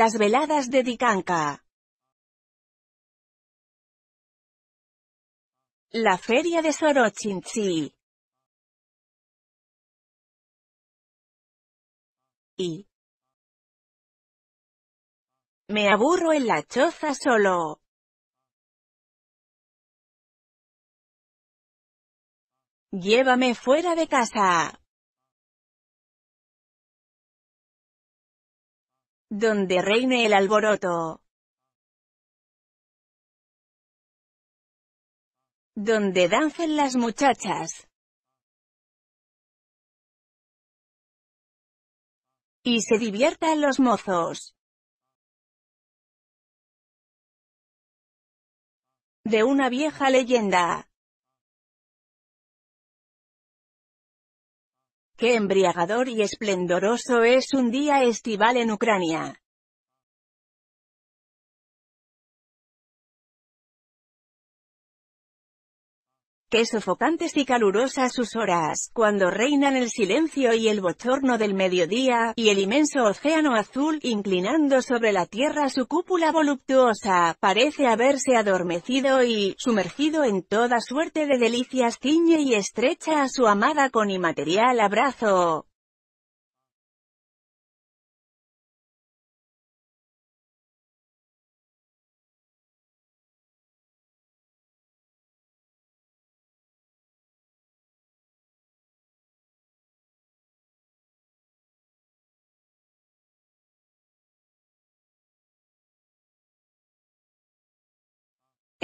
Las veladas de Dicanca. La feria de Sorochinchi. Y me aburro en la choza solo. Llévame fuera de casa. donde reine el alboroto. Donde dancen las muchachas. Y se diviertan los mozos. De una vieja leyenda. Qué embriagador y esplendoroso es un día estival en Ucrania. Qué sofocantes y calurosas sus horas, cuando reinan el silencio y el bochorno del mediodía, y el inmenso océano azul, inclinando sobre la tierra su cúpula voluptuosa, parece haberse adormecido y, sumergido en toda suerte de delicias, ciñe y estrecha a su amada con inmaterial abrazo.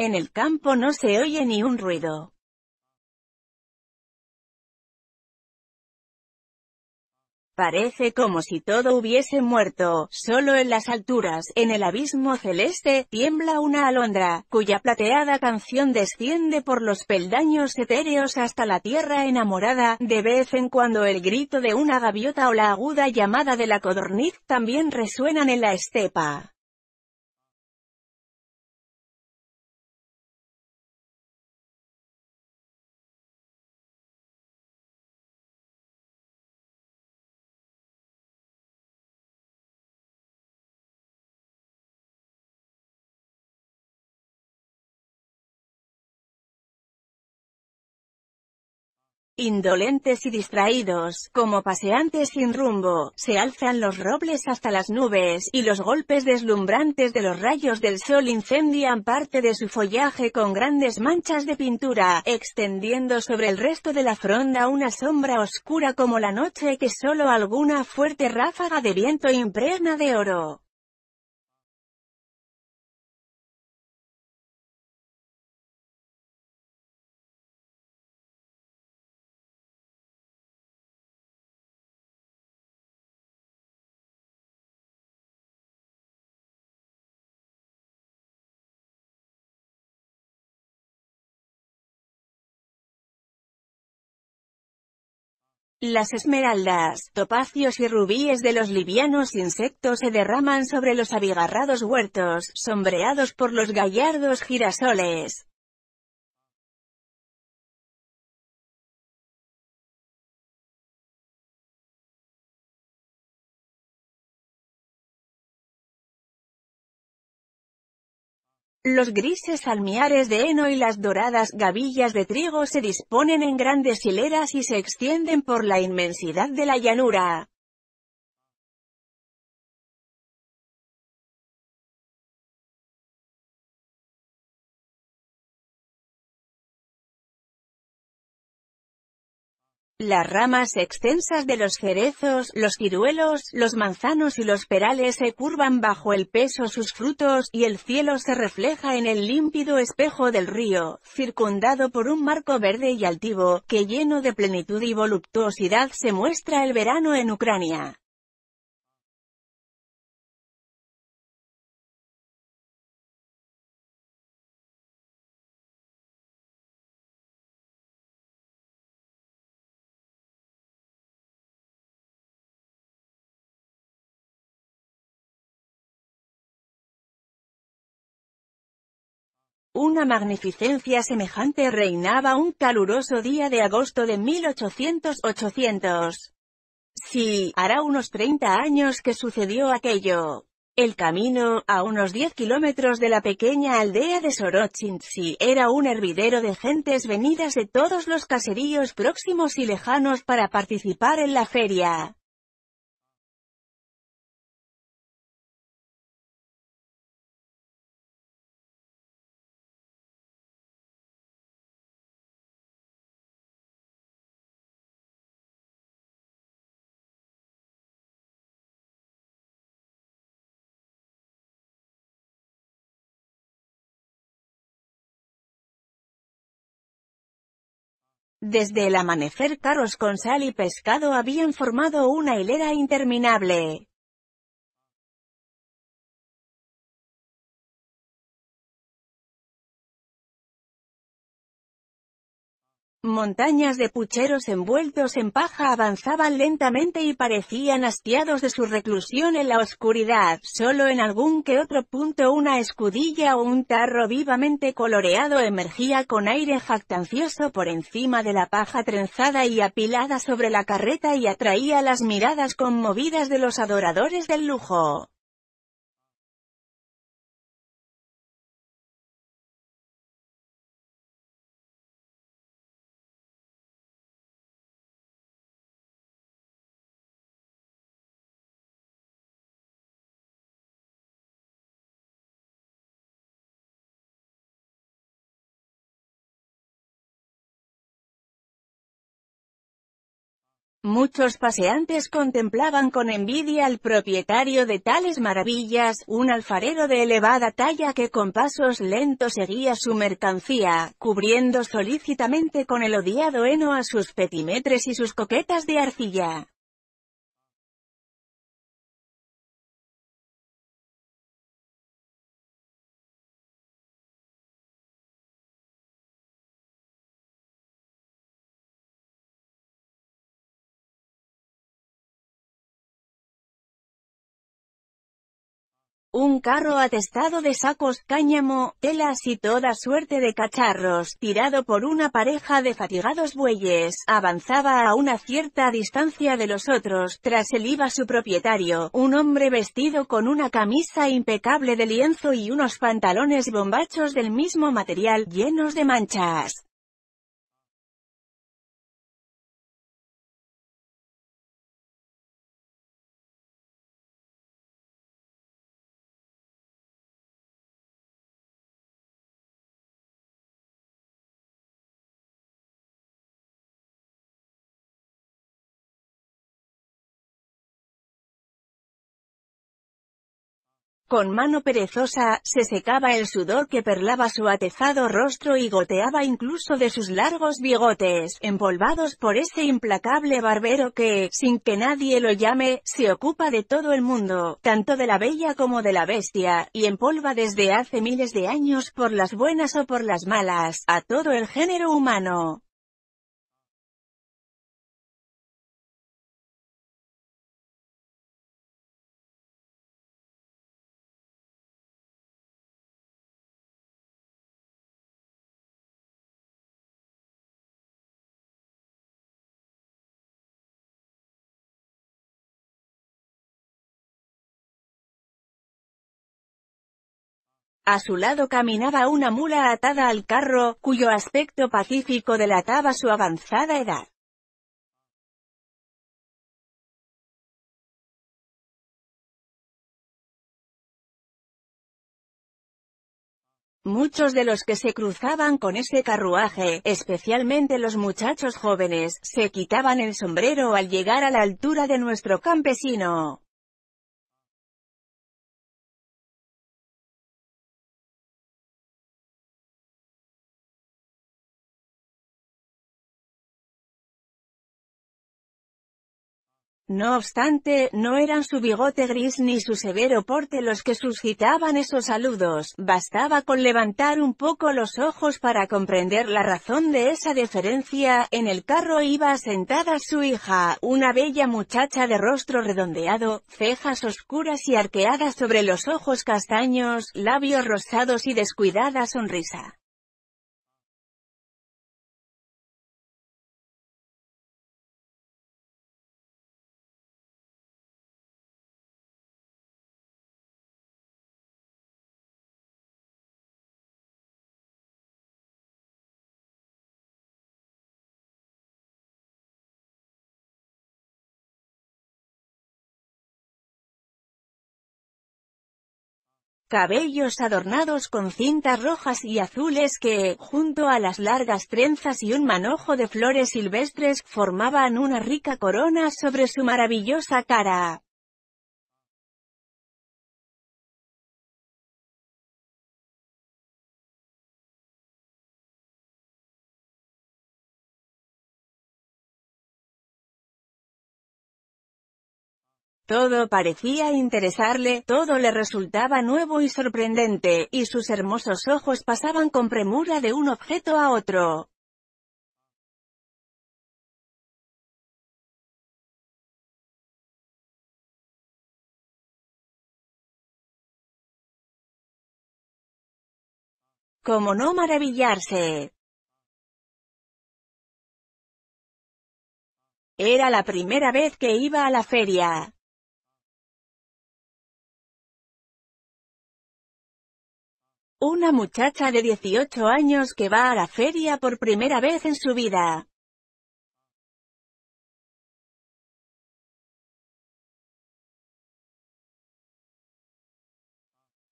En el campo no se oye ni un ruido. Parece como si todo hubiese muerto, solo en las alturas, en el abismo celeste, tiembla una alondra, cuya plateada canción desciende por los peldaños etéreos hasta la tierra enamorada, de vez en cuando el grito de una gaviota o la aguda llamada de la codorniz también resuenan en la estepa. Indolentes y distraídos, como paseantes sin rumbo, se alzan los robles hasta las nubes, y los golpes deslumbrantes de los rayos del sol incendian parte de su follaje con grandes manchas de pintura, extendiendo sobre el resto de la fronda una sombra oscura como la noche que solo alguna fuerte ráfaga de viento impregna de oro. Las esmeraldas, topacios y rubíes de los livianos insectos se derraman sobre los abigarrados huertos, sombreados por los gallardos girasoles. Los grises almiares de heno y las doradas gavillas de trigo se disponen en grandes hileras y se extienden por la inmensidad de la llanura. Las ramas extensas de los cerezos, los ciruelos, los manzanos y los perales se curvan bajo el peso sus frutos, y el cielo se refleja en el límpido espejo del río, circundado por un marco verde y altivo, que lleno de plenitud y voluptuosidad se muestra el verano en Ucrania. una magnificencia semejante reinaba un caluroso día de agosto de 1800-800. Sí, hará unos 30 años que sucedió aquello. El camino, a unos 10 kilómetros de la pequeña aldea de Sorochinsi, era un hervidero de gentes venidas de todos los caseríos próximos y lejanos para participar en la feria. Desde el amanecer carros con sal y pescado habían formado una hilera interminable. Montañas de pucheros envueltos en paja avanzaban lentamente y parecían hastiados de su reclusión en la oscuridad, solo en algún que otro punto una escudilla o un tarro vivamente coloreado emergía con aire jactancioso por encima de la paja trenzada y apilada sobre la carreta y atraía las miradas conmovidas de los adoradores del lujo. Muchos paseantes contemplaban con envidia al propietario de tales maravillas, un alfarero de elevada talla que con pasos lentos seguía su mercancía, cubriendo solícitamente con el odiado heno a sus petimetres y sus coquetas de arcilla. un carro atestado de sacos, cáñamo, telas y toda suerte de cacharros, tirado por una pareja de fatigados bueyes, avanzaba a una cierta distancia de los otros, tras él iba su propietario, un hombre vestido con una camisa impecable de lienzo y unos pantalones bombachos del mismo material, llenos de manchas. Con mano perezosa, se secaba el sudor que perlaba su atezado rostro y goteaba incluso de sus largos bigotes, empolvados por ese implacable barbero que, sin que nadie lo llame, se ocupa de todo el mundo, tanto de la bella como de la bestia, y empolva desde hace miles de años por las buenas o por las malas, a todo el género humano. A su lado caminaba una mula atada al carro, cuyo aspecto pacífico delataba su avanzada edad. Muchos de los que se cruzaban con ese carruaje, especialmente los muchachos jóvenes, se quitaban el sombrero al llegar a la altura de nuestro campesino. No obstante, no eran su bigote gris ni su severo porte los que suscitaban esos saludos, bastaba con levantar un poco los ojos para comprender la razón de esa deferencia, en el carro iba sentada su hija, una bella muchacha de rostro redondeado, cejas oscuras y arqueadas sobre los ojos castaños, labios rosados y descuidada sonrisa. cabellos adornados con cintas rojas y azules que, junto a las largas trenzas y un manojo de flores silvestres, formaban una rica corona sobre su maravillosa cara. Todo parecía interesarle, todo le resultaba nuevo y sorprendente, y sus hermosos ojos pasaban con premura de un objeto a otro. Como no maravillarse? Era la primera vez que iba a la feria. Una muchacha de 18 años que va a la feria por primera vez en su vida.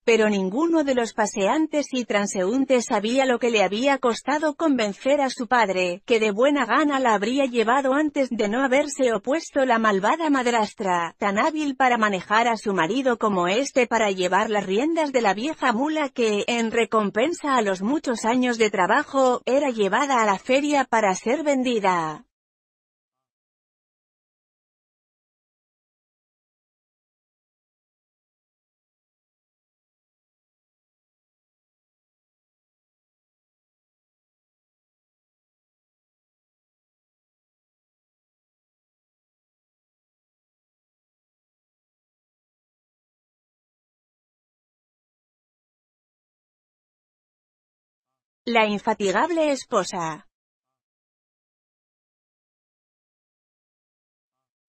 Pero ninguno de los paseantes y transeúntes sabía lo que le había costado convencer a su padre, que de buena gana la habría llevado antes de no haberse opuesto la malvada madrastra, tan hábil para manejar a su marido como éste para llevar las riendas de la vieja mula que, en recompensa a los muchos años de trabajo, era llevada a la feria para ser vendida. La infatigable esposa.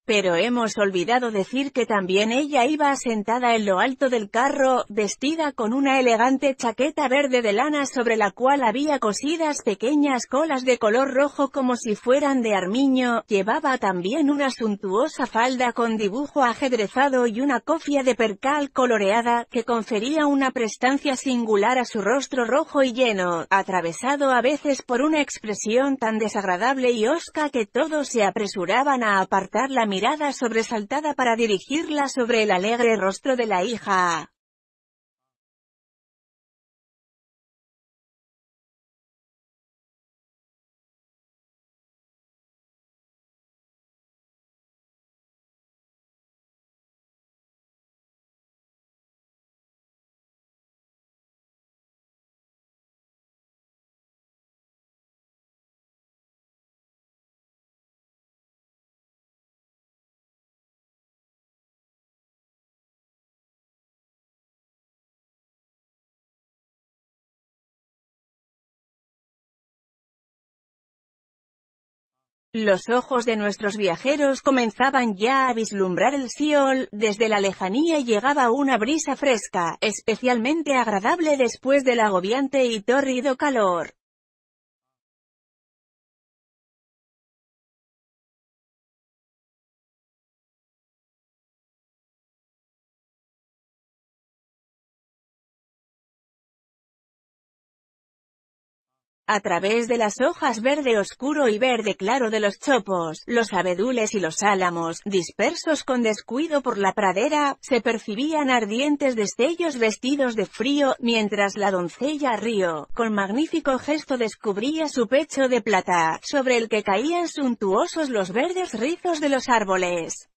Pero hemos olvidado decir que también ella iba sentada en lo alto del carro, vestida con una elegante chaqueta verde de lana sobre la cual había cosidas pequeñas colas de color rojo como si fueran de armiño, llevaba también una suntuosa falda con dibujo ajedrezado y una cofia de percal coloreada, que confería una prestancia singular a su rostro rojo y lleno, atravesado a veces por una expresión tan desagradable y osca que todos se apresuraban a apartar la mirada mirada sobresaltada para dirigirla sobre el alegre rostro de la hija. Los ojos de nuestros viajeros comenzaban ya a vislumbrar el Siol, desde la lejanía llegaba una brisa fresca, especialmente agradable después del agobiante y tórrido calor. a través de las hojas verde oscuro y verde claro de los chopos, los abedules y los álamos, dispersos con descuido por la pradera, se percibían ardientes destellos vestidos de frío, mientras la doncella Río, con magnífico gesto descubría su pecho de plata, sobre el que caían suntuosos los verdes rizos de los árboles.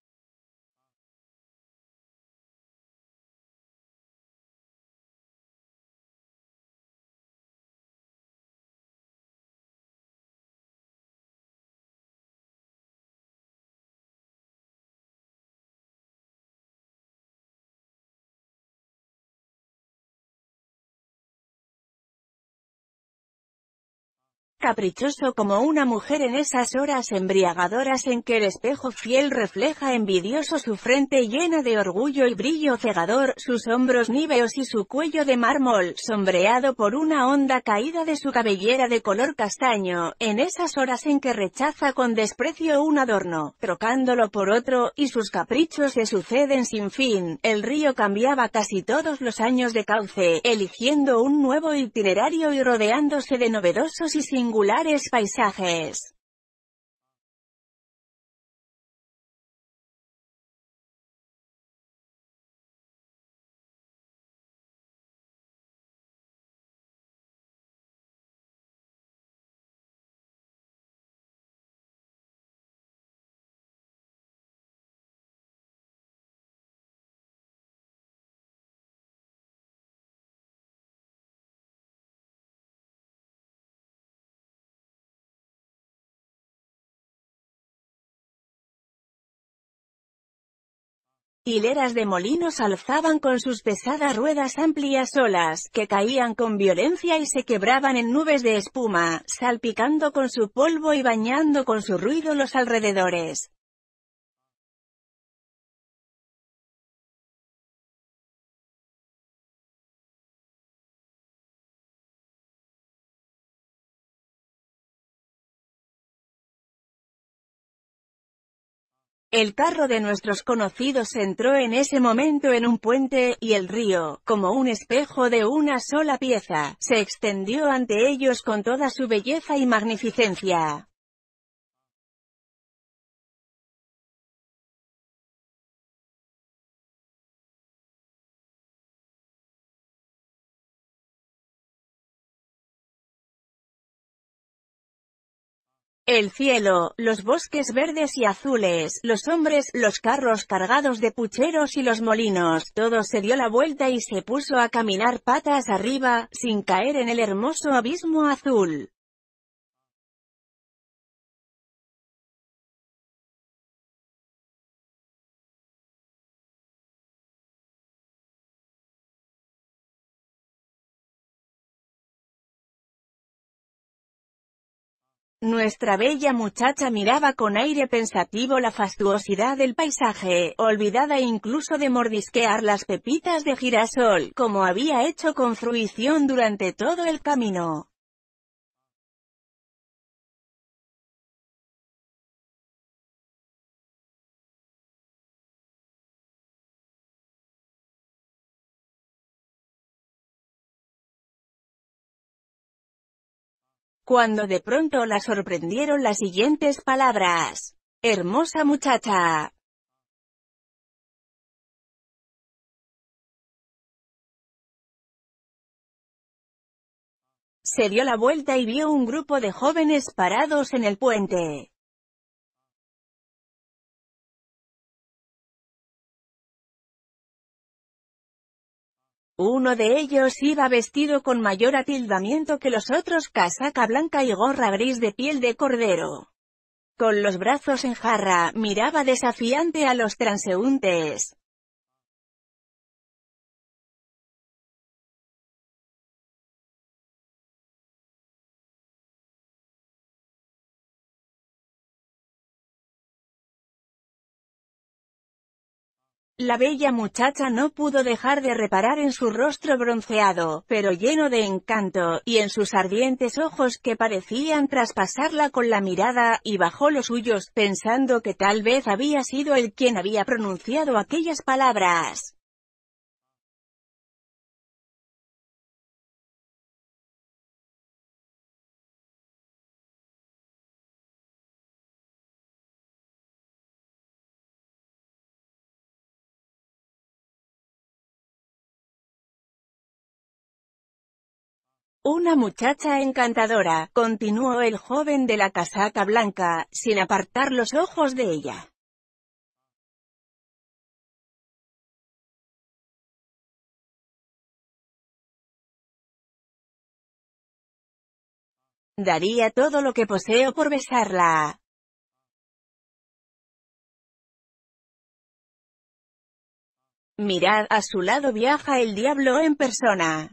caprichoso como una mujer en esas horas embriagadoras en que el espejo fiel refleja envidioso su frente llena de orgullo y brillo cegador, sus hombros níveos y su cuello de mármol, sombreado por una honda caída de su cabellera de color castaño, en esas horas en que rechaza con desprecio un adorno, trocándolo por otro, y sus caprichos se suceden sin fin, el río cambiaba casi todos los años de cauce, eligiendo un nuevo itinerario y rodeándose de novedosos y sin singulares paisajes. Hileras de molinos alzaban con sus pesadas ruedas amplias olas, que caían con violencia y se quebraban en nubes de espuma, salpicando con su polvo y bañando con su ruido los alrededores. El carro de nuestros conocidos entró en ese momento en un puente, y el río, como un espejo de una sola pieza, se extendió ante ellos con toda su belleza y magnificencia. El cielo, los bosques verdes y azules, los hombres, los carros cargados de pucheros y los molinos, todo se dio la vuelta y se puso a caminar patas arriba, sin caer en el hermoso abismo azul. Nuestra bella muchacha miraba con aire pensativo la fastuosidad del paisaje, olvidada incluso de mordisquear las pepitas de girasol, como había hecho con fruición durante todo el camino. cuando de pronto la sorprendieron las siguientes palabras. Hermosa muchacha. Se dio la vuelta y vio un grupo de jóvenes parados en el puente. Uno de ellos iba vestido con mayor atildamiento que los otros casaca blanca y gorra gris de piel de cordero. Con los brazos en jarra, miraba desafiante a los transeúntes. La bella muchacha no pudo dejar de reparar en su rostro bronceado, pero lleno de encanto, y en sus ardientes ojos que parecían traspasarla con la mirada, y bajó los suyos, pensando que tal vez había sido él quien había pronunciado aquellas palabras. Una muchacha encantadora, continuó el joven de la casaca blanca, sin apartar los ojos de ella. Daría todo lo que poseo por besarla. Mirad, a su lado viaja el diablo en persona.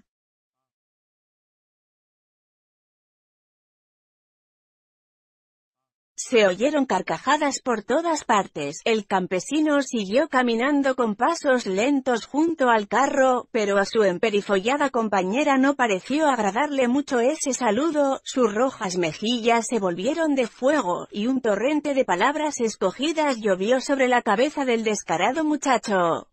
Se oyeron carcajadas por todas partes. El campesino siguió caminando con pasos lentos junto al carro, pero a su emperifollada compañera no pareció agradarle mucho ese saludo, sus rojas mejillas se volvieron de fuego, y un torrente de palabras escogidas llovió sobre la cabeza del descarado muchacho.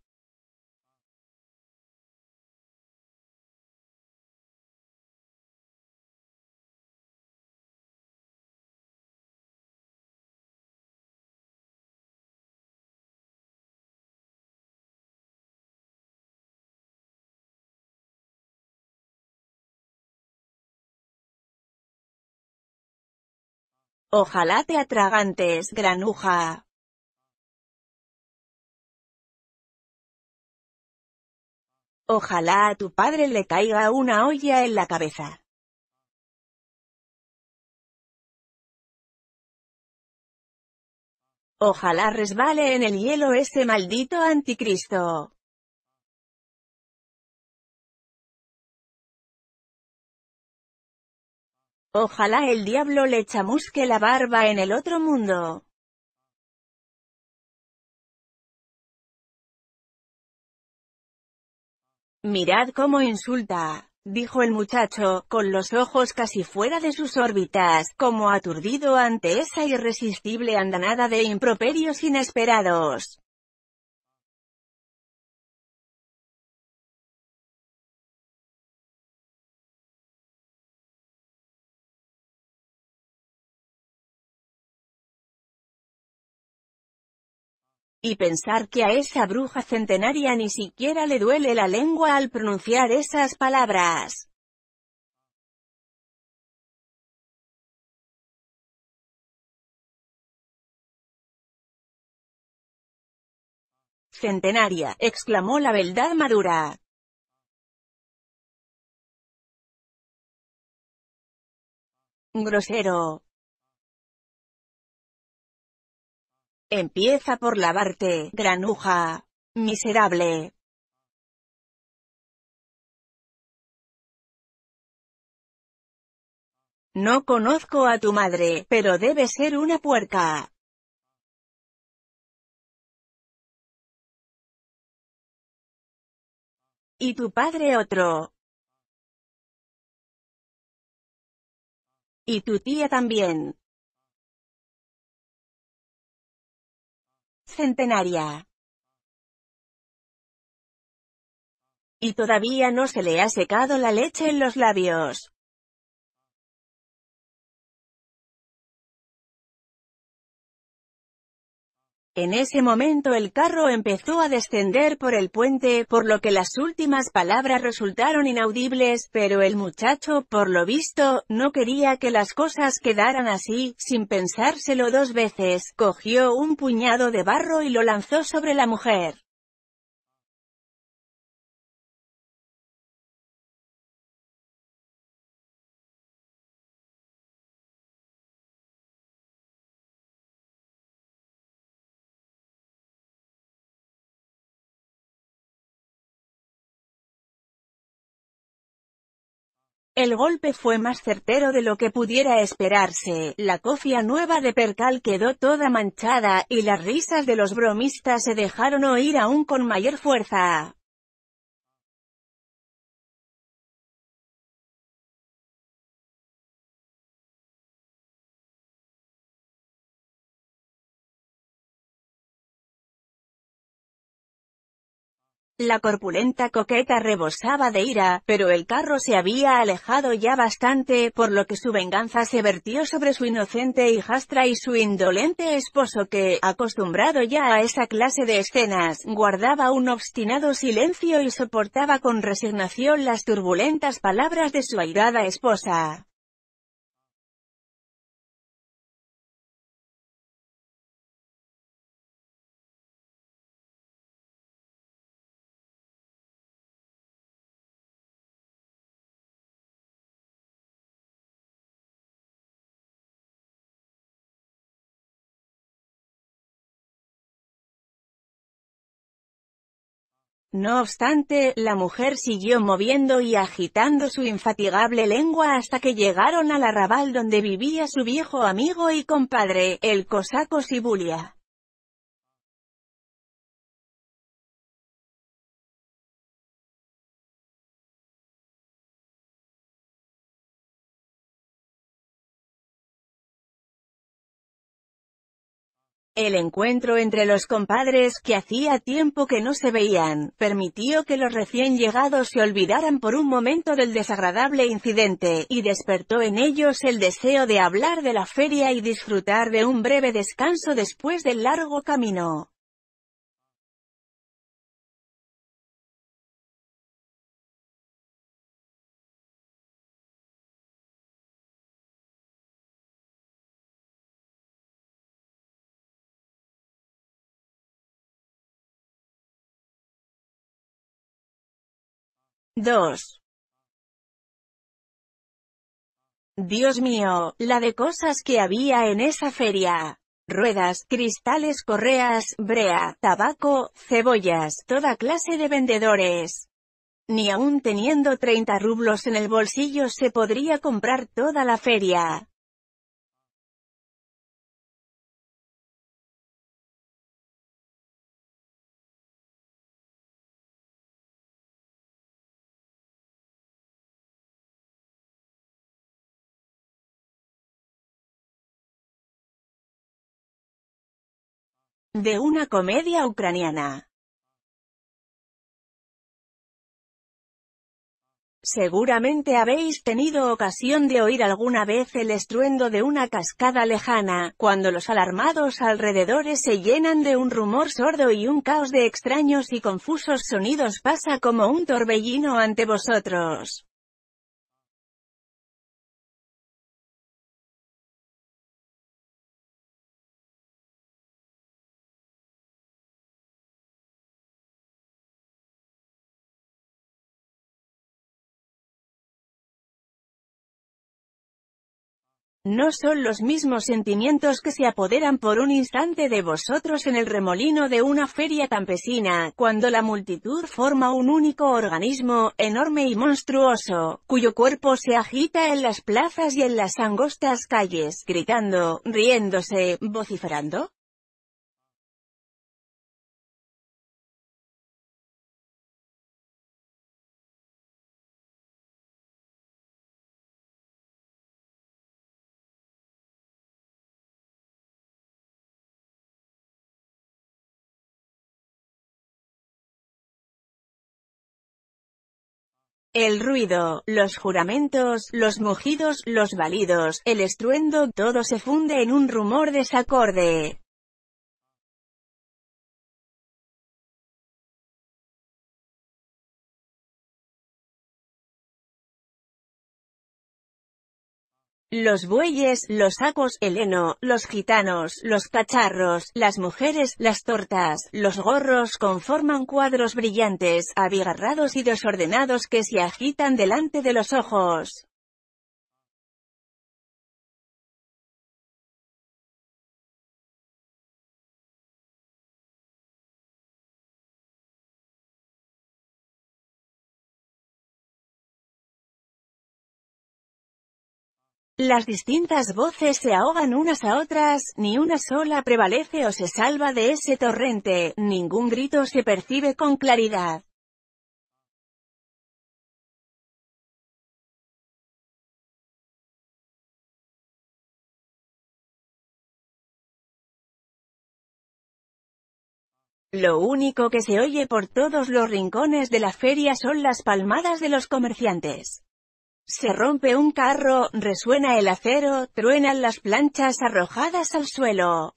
Ojalá te atragantes, granuja. Ojalá a tu padre le caiga una olla en la cabeza. Ojalá resbale en el hielo ese maldito anticristo. Ojalá el diablo le chamusque la barba en el otro mundo. Mirad cómo insulta, dijo el muchacho, con los ojos casi fuera de sus órbitas, como aturdido ante esa irresistible andanada de improperios inesperados. Y pensar que a esa bruja centenaria ni siquiera le duele la lengua al pronunciar esas palabras. Centenaria, exclamó la beldad madura. Grosero. Empieza por lavarte, granuja. Miserable. No conozco a tu madre, pero debe ser una puerca. Y tu padre otro. Y tu tía también. centenaria. Y todavía no se le ha secado la leche en los labios. En ese momento el carro empezó a descender por el puente, por lo que las últimas palabras resultaron inaudibles, pero el muchacho, por lo visto, no quería que las cosas quedaran así, sin pensárselo dos veces, cogió un puñado de barro y lo lanzó sobre la mujer. El golpe fue más certero de lo que pudiera esperarse, la cofia nueva de Percal quedó toda manchada, y las risas de los bromistas se dejaron oír aún con mayor fuerza. La corpulenta coqueta rebosaba de ira, pero el carro se había alejado ya bastante, por lo que su venganza se vertió sobre su inocente hijastra y su indolente esposo que, acostumbrado ya a esa clase de escenas, guardaba un obstinado silencio y soportaba con resignación las turbulentas palabras de su airada esposa. No obstante, la mujer siguió moviendo y agitando su infatigable lengua hasta que llegaron al arrabal donde vivía su viejo amigo y compadre, el cosaco Sibulia. El encuentro entre los compadres, que hacía tiempo que no se veían, permitió que los recién llegados se olvidaran por un momento del desagradable incidente, y despertó en ellos el deseo de hablar de la feria y disfrutar de un breve descanso después del largo camino. 2. Dios mío, la de cosas que había en esa feria. Ruedas, cristales, correas, brea, tabaco, cebollas, toda clase de vendedores. Ni aun teniendo 30 rublos en el bolsillo se podría comprar toda la feria. de una comedia ucraniana. Seguramente habéis tenido ocasión de oír alguna vez el estruendo de una cascada lejana, cuando los alarmados alrededores se llenan de un rumor sordo y un caos de extraños y confusos sonidos pasa como un torbellino ante vosotros. No son los mismos sentimientos que se apoderan por un instante de vosotros en el remolino de una feria campesina, cuando la multitud forma un único organismo, enorme y monstruoso, cuyo cuerpo se agita en las plazas y en las angostas calles, gritando, riéndose, vociferando. El ruido, los juramentos, los mugidos, los balidos, el estruendo, todo se funde en un rumor desacorde. los bueyes, los sacos, el heno, los gitanos, los cacharros, las mujeres, las tortas, los gorros conforman cuadros brillantes, abigarrados y desordenados que se agitan delante de los ojos. Las distintas voces se ahogan unas a otras, ni una sola prevalece o se salva de ese torrente, ningún grito se percibe con claridad. Lo único que se oye por todos los rincones de la feria son las palmadas de los comerciantes. Se rompe un carro, resuena el acero, truenan las planchas arrojadas al suelo.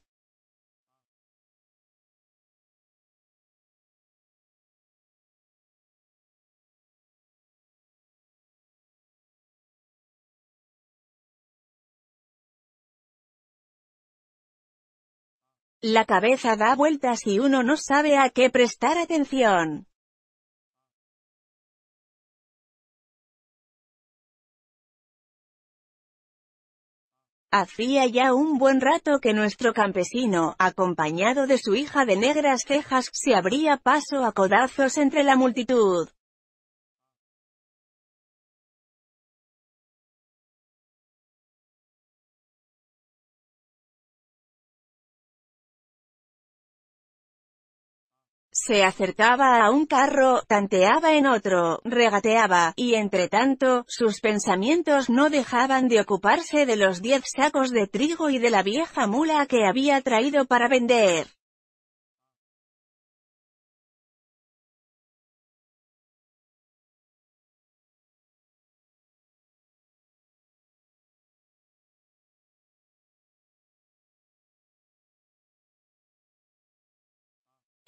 La cabeza da vueltas y uno no sabe a qué prestar atención. Hacía ya un buen rato que nuestro campesino, acompañado de su hija de negras cejas, se abría paso a codazos entre la multitud. se acercaba a un carro, tanteaba en otro, regateaba, y entre tanto, sus pensamientos no dejaban de ocuparse de los diez sacos de trigo y de la vieja mula que había traído para vender.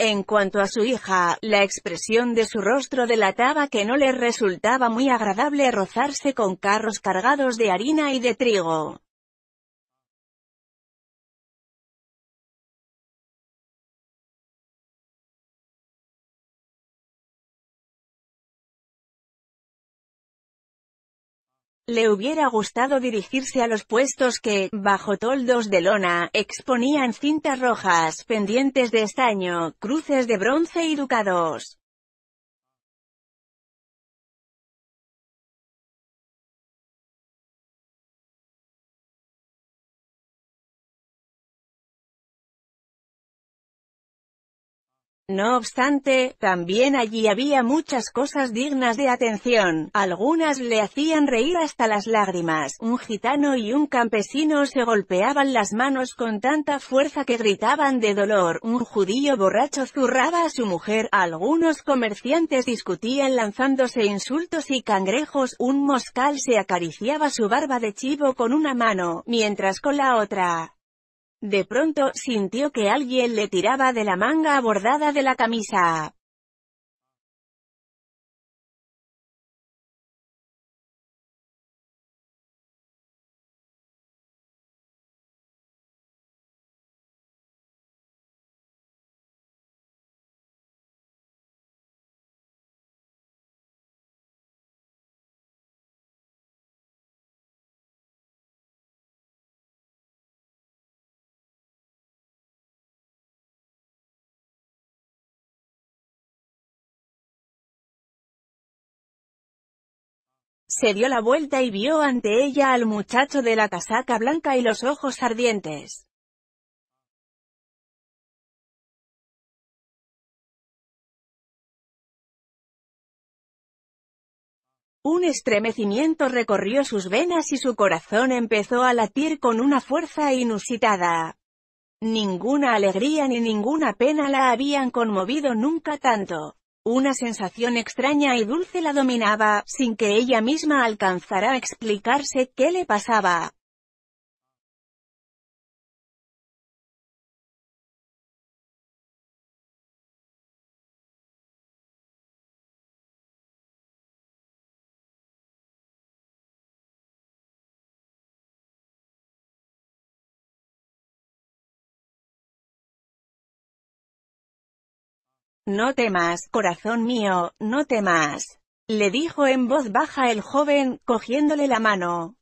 En cuanto a su hija, la expresión de su rostro delataba que no le resultaba muy agradable rozarse con carros cargados de harina y de trigo. le hubiera gustado dirigirse a los puestos que, bajo toldos de lona, exponían cintas rojas, pendientes de estaño, cruces de bronce y ducados. No obstante, también allí había muchas cosas dignas de atención, algunas le hacían reír hasta las lágrimas, un gitano y un campesino se golpeaban las manos con tanta fuerza que gritaban de dolor, un judío borracho zurraba a su mujer, algunos comerciantes discutían lanzándose insultos y cangrejos, un moscal se acariciaba su barba de chivo con una mano, mientras con la otra, de pronto, sintió que alguien le tiraba de la manga abordada de la camisa. Se dio la vuelta y vio ante ella al muchacho de la casaca blanca y los ojos ardientes. Un estremecimiento recorrió sus venas y su corazón empezó a latir con una fuerza inusitada. Ninguna alegría ni ninguna pena la habían conmovido nunca tanto. Una sensación extraña y dulce la dominaba, sin que ella misma alcanzara a explicarse qué le pasaba. No temas, corazón mío, no temas. Le dijo en voz baja el joven, cogiéndole la mano.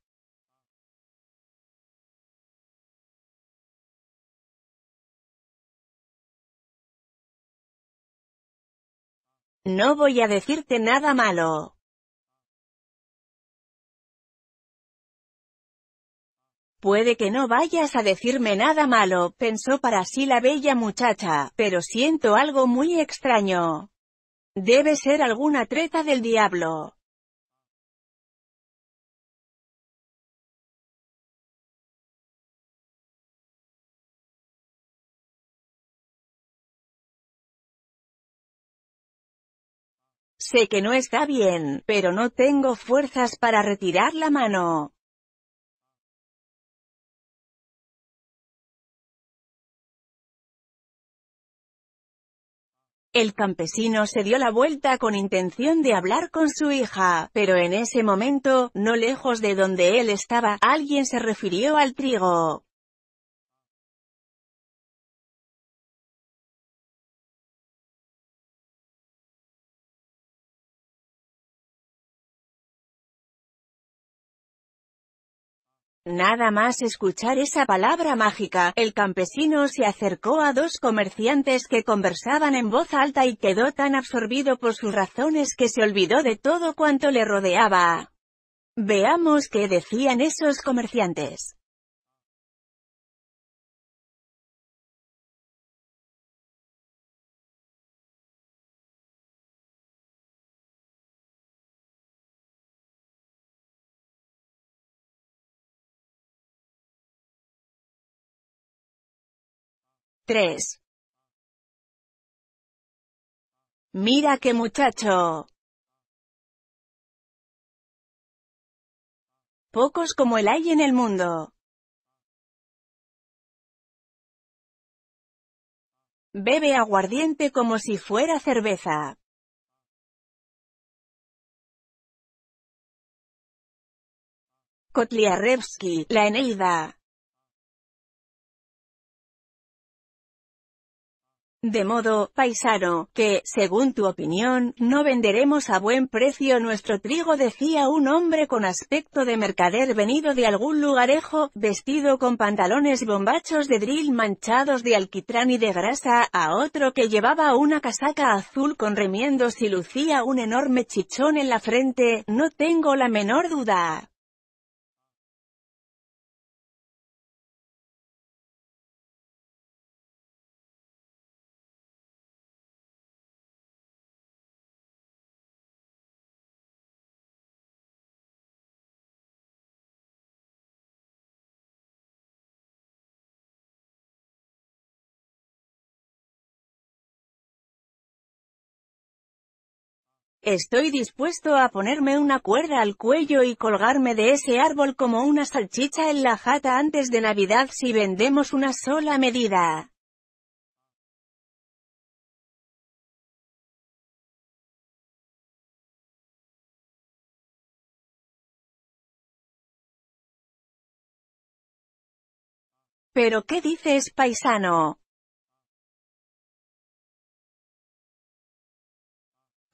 No voy a decirte nada malo. Puede que no vayas a decirme nada malo, pensó para sí la bella muchacha, pero siento algo muy extraño. Debe ser alguna treta del diablo. Sé que no está bien, pero no tengo fuerzas para retirar la mano. El campesino se dio la vuelta con intención de hablar con su hija, pero en ese momento, no lejos de donde él estaba, alguien se refirió al trigo. Nada más escuchar esa palabra mágica, el campesino se acercó a dos comerciantes que conversaban en voz alta y quedó tan absorbido por sus razones que se olvidó de todo cuanto le rodeaba. Veamos qué decían esos comerciantes. 3. Mira qué muchacho. Pocos como el hay en el mundo. Bebe aguardiente como si fuera cerveza. Kotliarevsky, la Eneida. De modo, paisano, que, según tu opinión, no venderemos a buen precio nuestro trigo decía un hombre con aspecto de mercader venido de algún lugarejo, vestido con pantalones bombachos de drill manchados de alquitrán y de grasa, a otro que llevaba una casaca azul con remiendos y lucía un enorme chichón en la frente, no tengo la menor duda Estoy dispuesto a ponerme una cuerda al cuello y colgarme de ese árbol como una salchicha en la jata antes de Navidad si vendemos una sola medida. ¿Pero qué dices, paisano?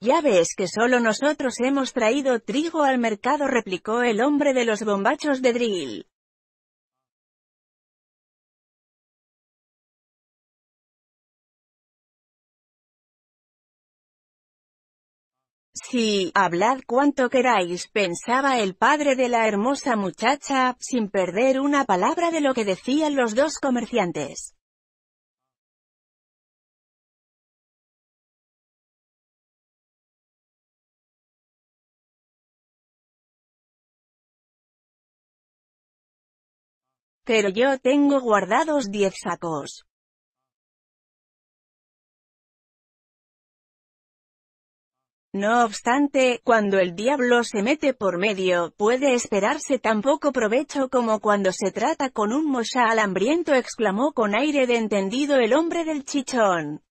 Ya ves que solo nosotros hemos traído trigo al mercado replicó el hombre de los bombachos de drill. Sí, hablad cuanto queráis, pensaba el padre de la hermosa muchacha, sin perder una palabra de lo que decían los dos comerciantes. Pero yo tengo guardados diez sacos. No obstante, cuando el diablo se mete por medio, puede esperarse tan poco provecho como cuando se trata con un mosha al hambriento exclamó con aire de entendido el hombre del chichón.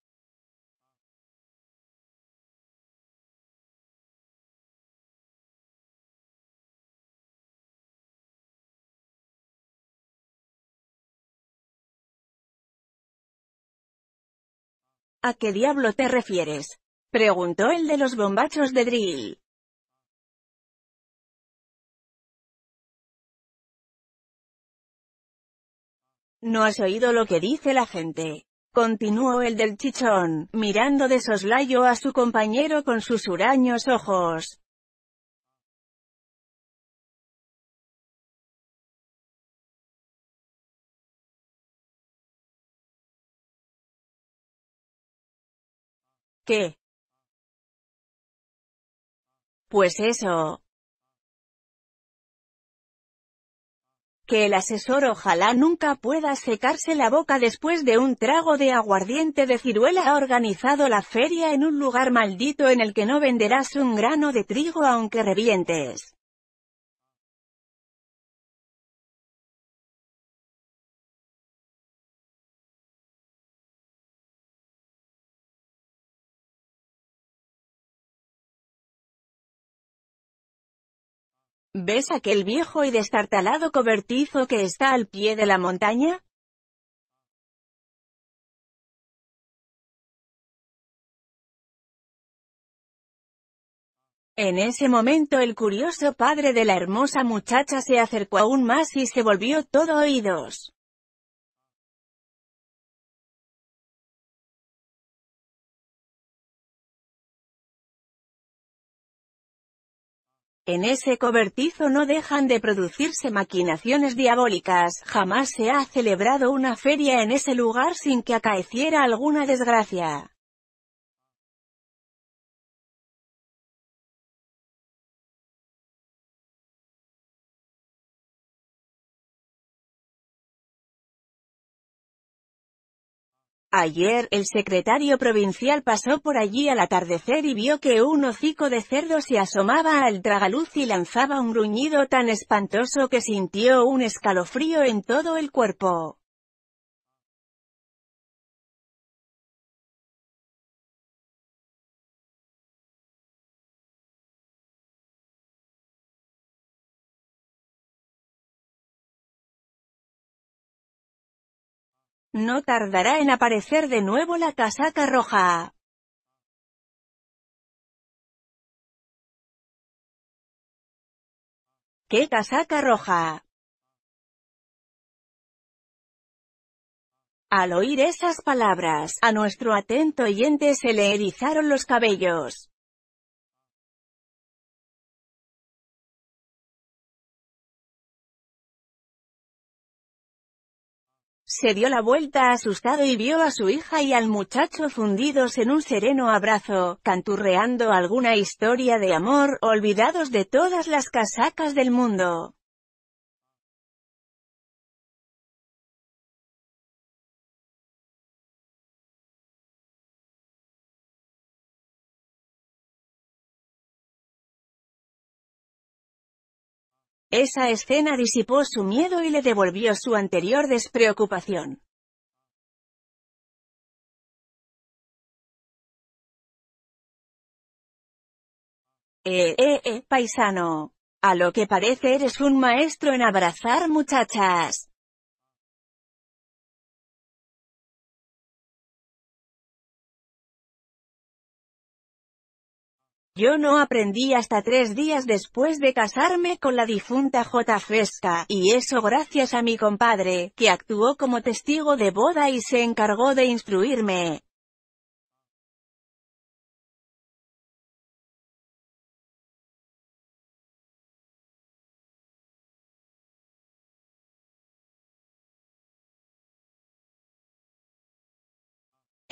¿A qué diablo te refieres? Preguntó el de los bombachos de Drill. No has oído lo que dice la gente. Continuó el del chichón, mirando de soslayo a su compañero con sus huraños ojos. ¿Qué? Pues eso. Que el asesor ojalá nunca pueda secarse la boca después de un trago de aguardiente de ciruela ha organizado la feria en un lugar maldito en el que no venderás un grano de trigo aunque revientes. ¿Ves aquel viejo y destartalado cobertizo que está al pie de la montaña? En ese momento el curioso padre de la hermosa muchacha se acercó aún más y se volvió todo oídos. En ese cobertizo no dejan de producirse maquinaciones diabólicas, jamás se ha celebrado una feria en ese lugar sin que acaeciera alguna desgracia. Ayer, el secretario provincial pasó por allí al atardecer y vio que un hocico de cerdo se asomaba al tragaluz y lanzaba un gruñido tan espantoso que sintió un escalofrío en todo el cuerpo. No tardará en aparecer de nuevo la casaca roja. ¿Qué casaca roja? Al oír esas palabras, a nuestro atento oyente se le erizaron los cabellos. se dio la vuelta asustado y vio a su hija y al muchacho fundidos en un sereno abrazo, canturreando alguna historia de amor, olvidados de todas las casacas del mundo. Esa escena disipó su miedo y le devolvió su anterior despreocupación. Eh, eh, eh, paisano. A lo que parece eres un maestro en abrazar muchachas. Yo no aprendí hasta tres días después de casarme con la difunta J. Fesca, y eso gracias a mi compadre, que actuó como testigo de boda y se encargó de instruirme.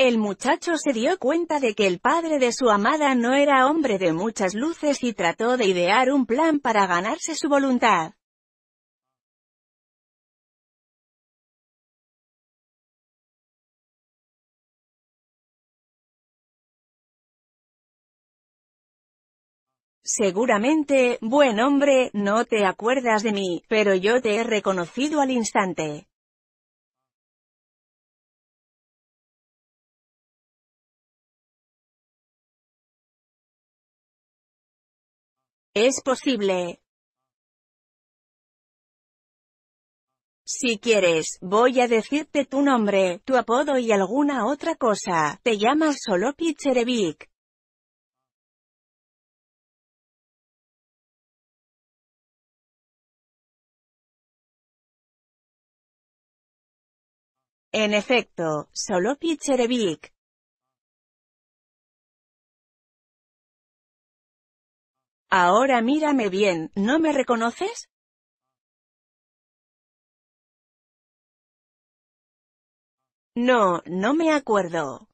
El muchacho se dio cuenta de que el padre de su amada no era hombre de muchas luces y trató de idear un plan para ganarse su voluntad. Seguramente, buen hombre, no te acuerdas de mí, pero yo te he reconocido al instante. Es posible. Si quieres, voy a decirte tu nombre, tu apodo y alguna otra cosa. Te llamas solo Picherevic. En efecto, solo Picherevic. Ahora mírame bien, ¿no me reconoces? No, no me acuerdo.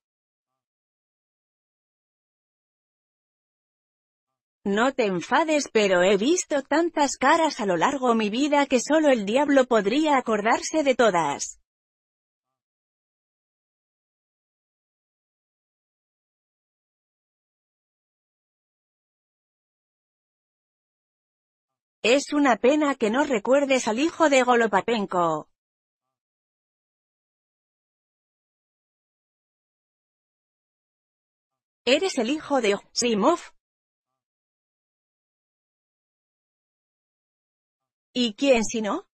No te enfades pero he visto tantas caras a lo largo de mi vida que solo el diablo podría acordarse de todas. Es una pena que no recuerdes al hijo de Golopapenko. Eres el hijo de Simov. ¿Y quién si no?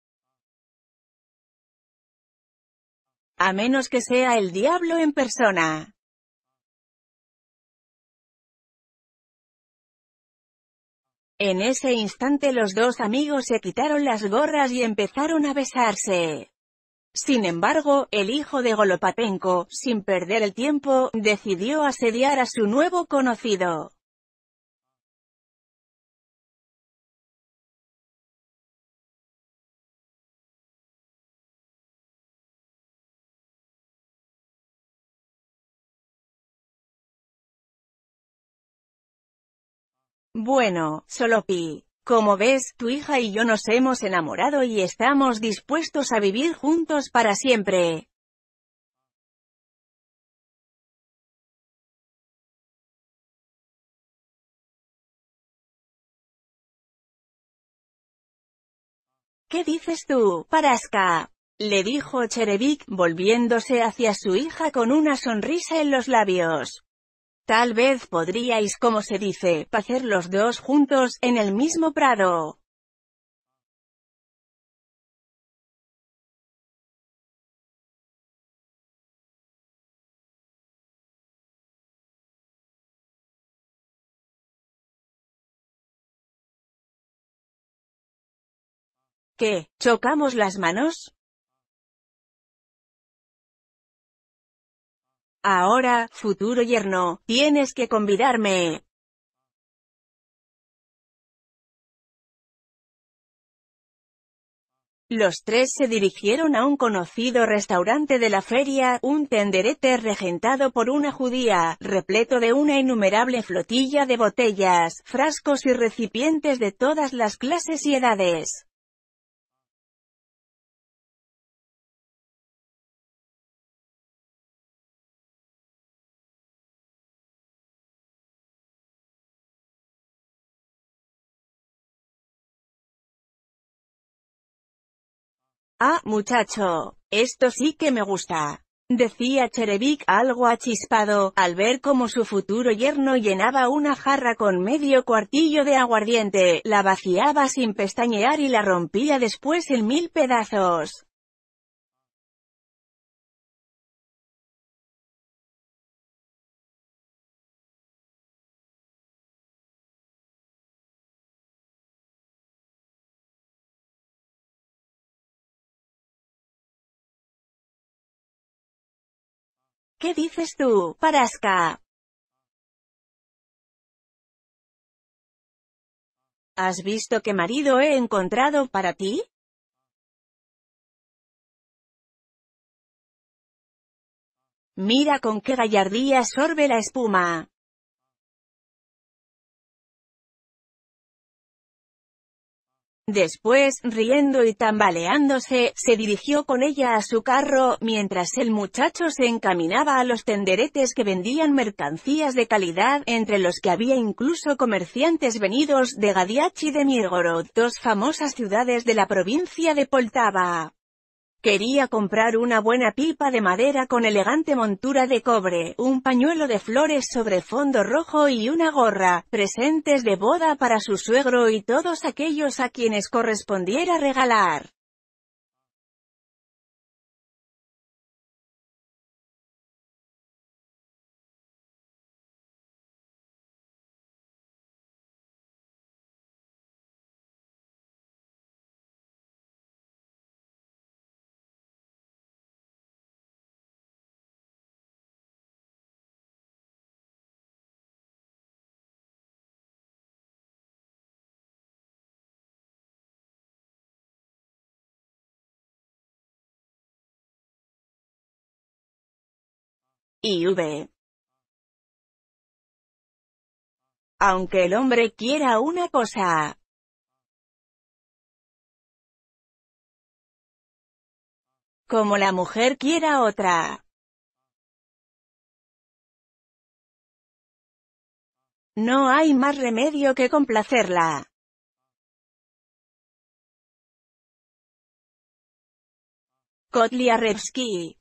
A menos que sea el diablo en persona. En ese instante los dos amigos se quitaron las gorras y empezaron a besarse. Sin embargo, el hijo de Golopatenko, sin perder el tiempo, decidió asediar a su nuevo conocido. Bueno, Solopi, Como ves, tu hija y yo nos hemos enamorado y estamos dispuestos a vivir juntos para siempre. ¿Qué dices tú, Paraska? le dijo Cherevik, volviéndose hacia su hija con una sonrisa en los labios. Tal vez podríais, como se dice, pacer los dos juntos, en el mismo prado. ¿Qué? ¿Chocamos las manos? Ahora, futuro yerno, tienes que convidarme. Los tres se dirigieron a un conocido restaurante de la feria, un tenderete regentado por una judía, repleto de una innumerable flotilla de botellas, frascos y recipientes de todas las clases y edades. Ah, muchacho, esto sí que me gusta. Decía Cherevik algo achispado, al ver cómo su futuro yerno llenaba una jarra con medio cuartillo de aguardiente, la vaciaba sin pestañear y la rompía después en mil pedazos. ¿Qué dices tú, Parasca? ¿Has visto qué marido he encontrado para ti? Mira con qué gallardía sorbe la espuma. Después, riendo y tambaleándose, se dirigió con ella a su carro, mientras el muchacho se encaminaba a los tenderetes que vendían mercancías de calidad, entre los que había incluso comerciantes venidos de Gadiachi y de Mirgorod, dos famosas ciudades de la provincia de Poltava. Quería comprar una buena pipa de madera con elegante montura de cobre, un pañuelo de flores sobre fondo rojo y una gorra, presentes de boda para su suegro y todos aquellos a quienes correspondiera regalar. V. Aunque el hombre quiera una cosa. Como la mujer quiera otra. No hay más remedio que complacerla. Kotliarevsky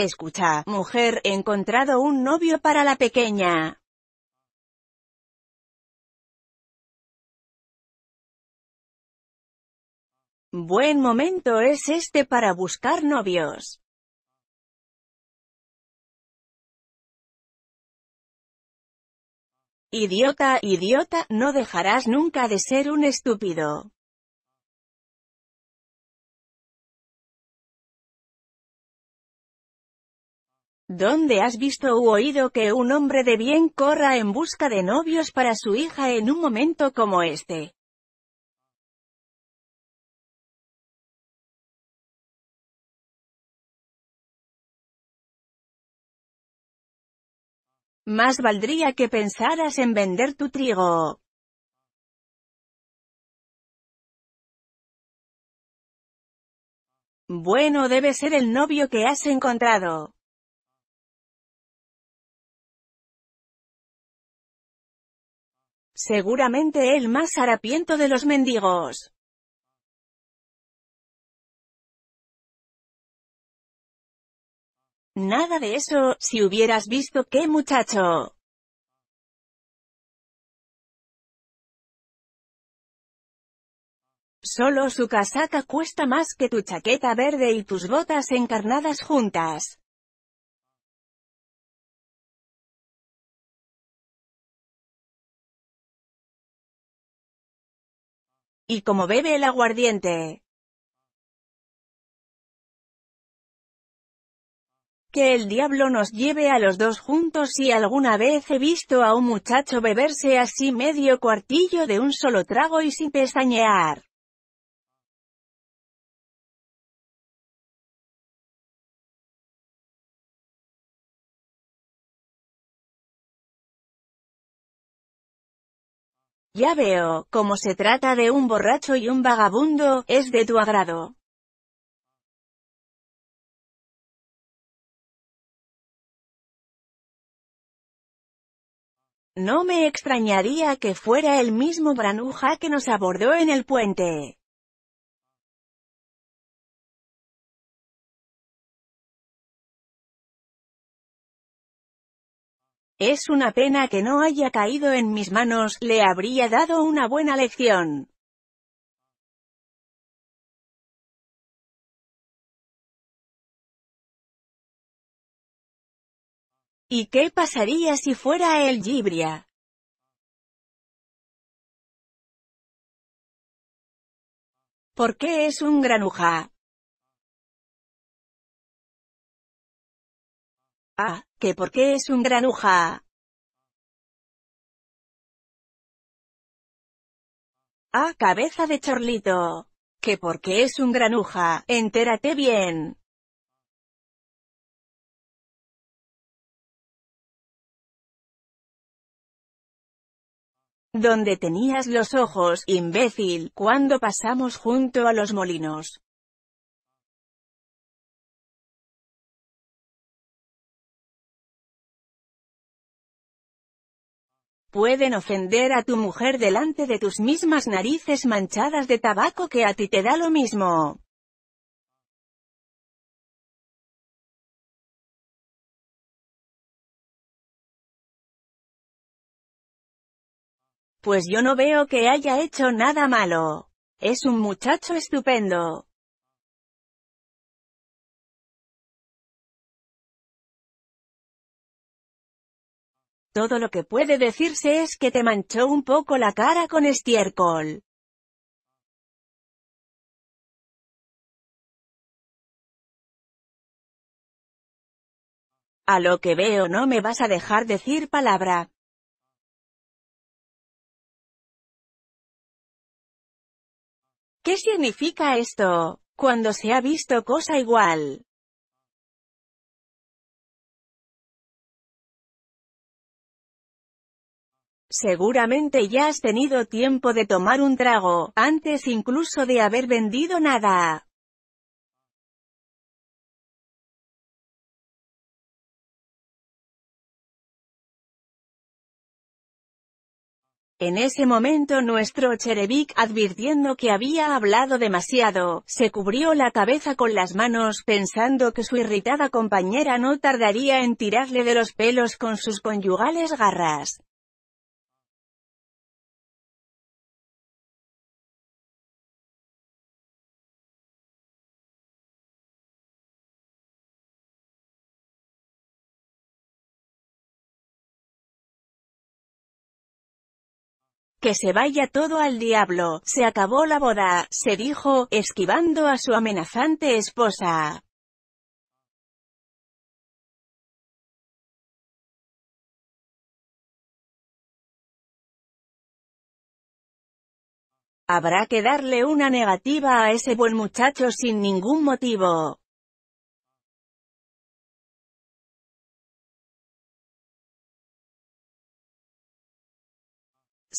Escucha, mujer, he encontrado un novio para la pequeña. Buen momento es este para buscar novios. Idiota, idiota, no dejarás nunca de ser un estúpido. ¿Dónde has visto u oído que un hombre de bien corra en busca de novios para su hija en un momento como este? Más valdría que pensaras en vender tu trigo. Bueno debe ser el novio que has encontrado. Seguramente el más harapiento de los mendigos. Nada de eso, si hubieras visto qué muchacho. Solo su casaca cuesta más que tu chaqueta verde y tus botas encarnadas juntas. y como bebe el aguardiente. Que el diablo nos lleve a los dos juntos si alguna vez he visto a un muchacho beberse así medio cuartillo de un solo trago y sin pestañear. Ya veo, como se trata de un borracho y un vagabundo, es de tu agrado. No me extrañaría que fuera el mismo branuja que nos abordó en el puente. Es una pena que no haya caído en mis manos, le habría dado una buena lección. ¿Y qué pasaría si fuera el Gibria? ¿Por qué es un granuja? Ah, que qué es un granuja. Ah, cabeza de chorlito. Que qué es un granuja, entérate bien. ¿Dónde tenías los ojos, imbécil, cuando pasamos junto a los molinos. Pueden ofender a tu mujer delante de tus mismas narices manchadas de tabaco que a ti te da lo mismo. Pues yo no veo que haya hecho nada malo. Es un muchacho estupendo. Todo lo que puede decirse es que te manchó un poco la cara con estiércol. A lo que veo no me vas a dejar decir palabra. ¿Qué significa esto, cuando se ha visto cosa igual? Seguramente ya has tenido tiempo de tomar un trago, antes incluso de haber vendido nada. En ese momento nuestro Cherevik, advirtiendo que había hablado demasiado, se cubrió la cabeza con las manos, pensando que su irritada compañera no tardaría en tirarle de los pelos con sus conyugales garras. Que se vaya todo al diablo, se acabó la boda, se dijo, esquivando a su amenazante esposa. Habrá que darle una negativa a ese buen muchacho sin ningún motivo.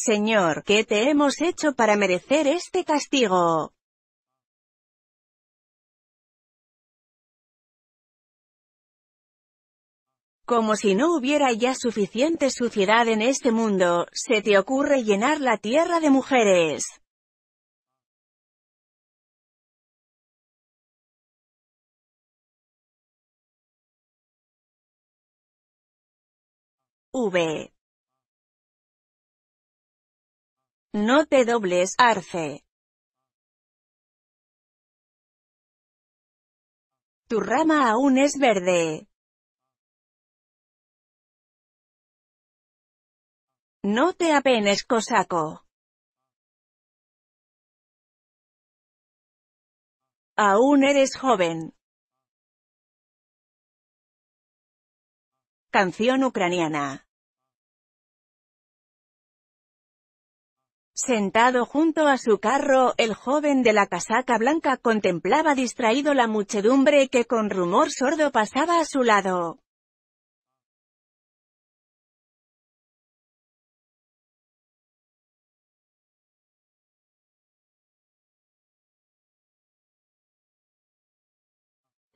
Señor, ¿qué te hemos hecho para merecer este castigo? Como si no hubiera ya suficiente suciedad en este mundo, se te ocurre llenar la tierra de mujeres. V. No te dobles, Arce. Tu rama aún es verde. No te apenes, cosaco. Aún eres joven. Canción ucraniana. Sentado junto a su carro, el joven de la casaca blanca contemplaba distraído la muchedumbre que con rumor sordo pasaba a su lado.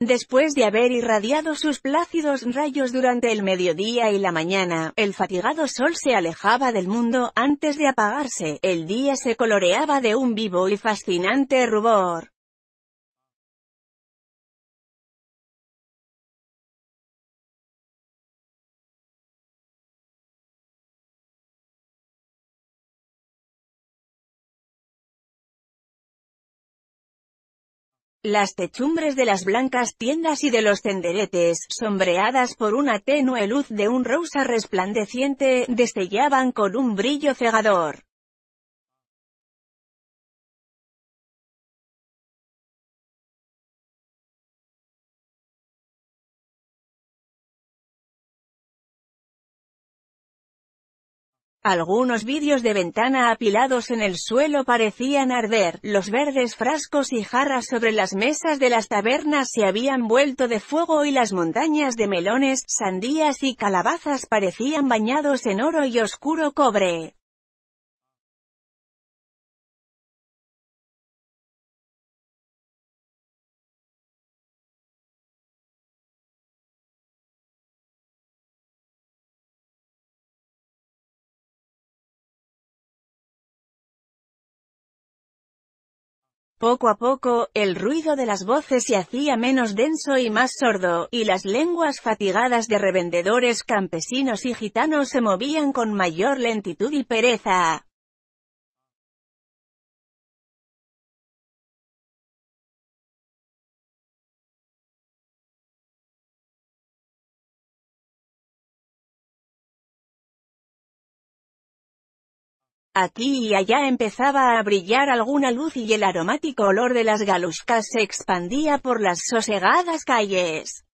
Después de haber irradiado sus plácidos rayos durante el mediodía y la mañana, el fatigado sol se alejaba del mundo, antes de apagarse, el día se coloreaba de un vivo y fascinante rubor. Las techumbres de las blancas tiendas y de los tenderetes, sombreadas por una tenue luz de un rosa resplandeciente, destellaban con un brillo cegador. Algunos vídeos de ventana apilados en el suelo parecían arder, los verdes frascos y jarras sobre las mesas de las tabernas se habían vuelto de fuego y las montañas de melones, sandías y calabazas parecían bañados en oro y oscuro cobre. Poco a poco, el ruido de las voces se hacía menos denso y más sordo, y las lenguas fatigadas de revendedores campesinos y gitanos se movían con mayor lentitud y pereza. Aquí y allá empezaba a brillar alguna luz y el aromático olor de las galuscas se expandía por las sosegadas calles.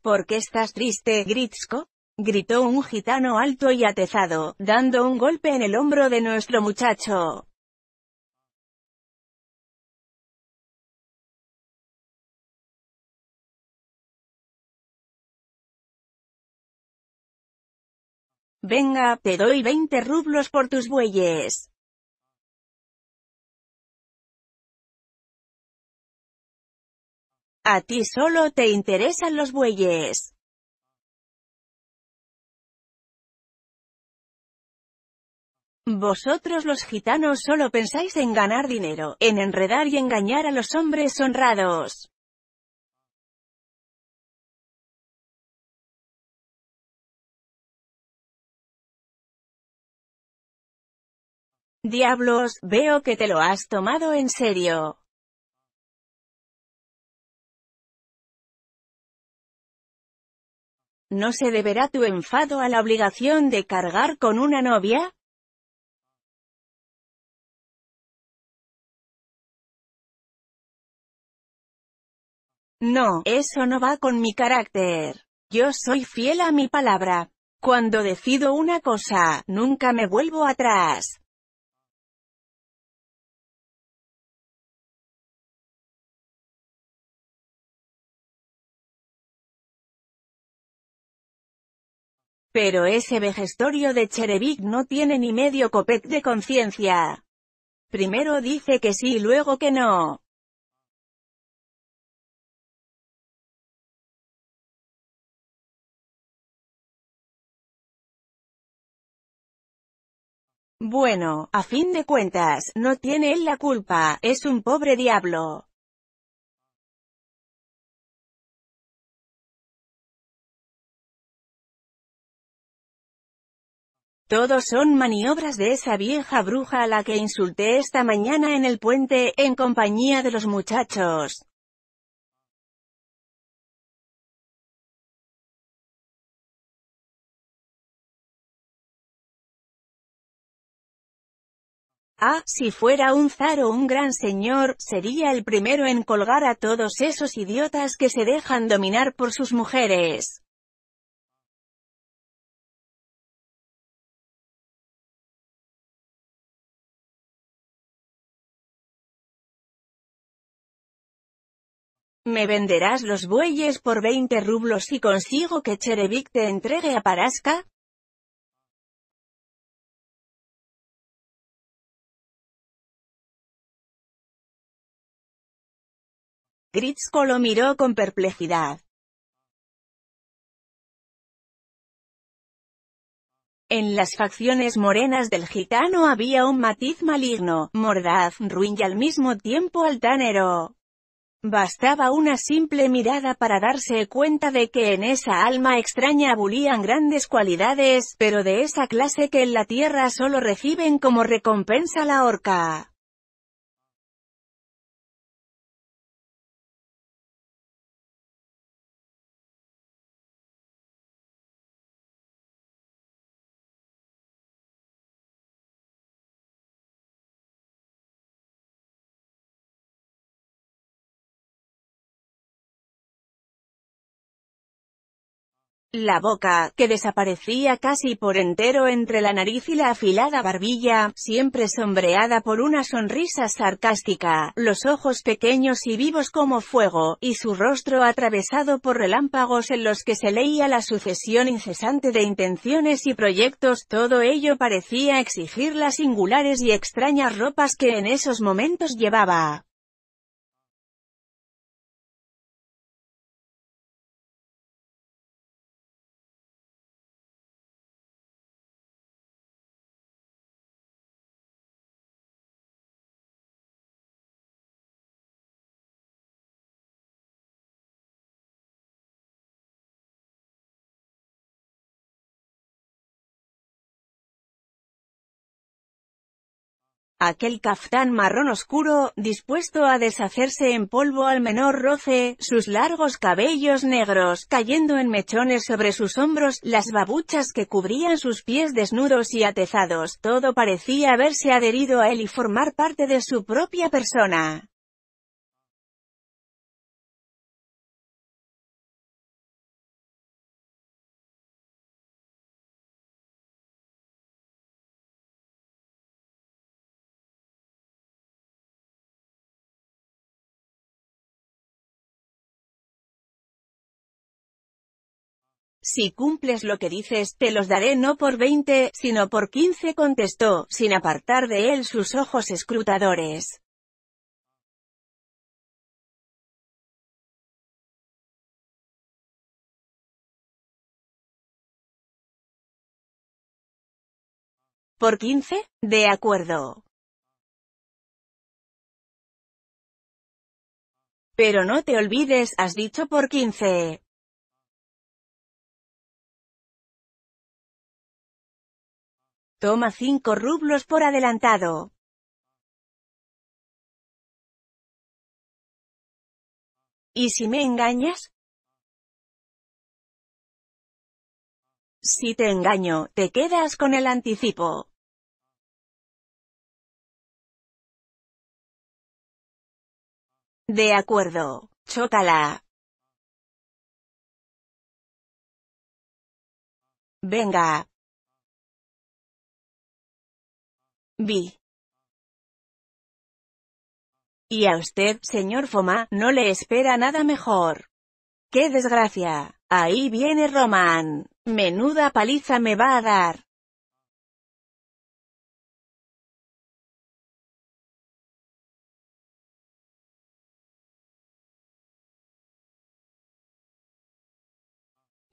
¿Por qué estás triste, Gritsko? gritó un gitano alto y atezado, dando un golpe en el hombro de nuestro muchacho. Venga, te doy 20 rublos por tus bueyes. A ti solo te interesan los bueyes. Vosotros los gitanos solo pensáis en ganar dinero, en enredar y engañar a los hombres honrados. Diablos, veo que te lo has tomado en serio. ¿No se deberá tu enfado a la obligación de cargar con una novia? No, eso no va con mi carácter. Yo soy fiel a mi palabra. Cuando decido una cosa, nunca me vuelvo atrás. Pero ese vejestorio de Cherevik no tiene ni medio copet de conciencia. Primero dice que sí y luego que no. Bueno, a fin de cuentas, no tiene él la culpa, es un pobre diablo. Todos son maniobras de esa vieja bruja a la que insulté esta mañana en el puente, en compañía de los muchachos. Ah, si fuera un zar o un gran señor, sería el primero en colgar a todos esos idiotas que se dejan dominar por sus mujeres. Me venderás los bueyes por 20 rublos si consigo que Cherevik te entregue a Paraska. Gritzko lo miró con perplejidad. En las facciones morenas del gitano había un matiz maligno, mordaz, ruin y al mismo tiempo altanero. Bastaba una simple mirada para darse cuenta de que en esa alma extraña abulían grandes cualidades, pero de esa clase que en la tierra solo reciben como recompensa la horca. La boca, que desaparecía casi por entero entre la nariz y la afilada barbilla, siempre sombreada por una sonrisa sarcástica, los ojos pequeños y vivos como fuego, y su rostro atravesado por relámpagos en los que se leía la sucesión incesante de intenciones y proyectos, todo ello parecía exigir las singulares y extrañas ropas que en esos momentos llevaba. aquel caftán marrón oscuro, dispuesto a deshacerse en polvo al menor roce, sus largos cabellos negros cayendo en mechones sobre sus hombros, las babuchas que cubrían sus pies desnudos y atezados, todo parecía haberse adherido a él y formar parte de su propia persona. Si cumples lo que dices, te los daré no por veinte, sino por quince contestó, sin apartar de él sus ojos escrutadores. ¿Por quince? De acuerdo. Pero no te olvides, has dicho por quince. Toma cinco rublos por adelantado. ¿Y si me engañas? Si te engaño, te quedas con el anticipo. De acuerdo, chócala. Venga, Vi. Y a usted, señor Foma, no le espera nada mejor. ¡Qué desgracia! Ahí viene Román. Menuda paliza me va a dar.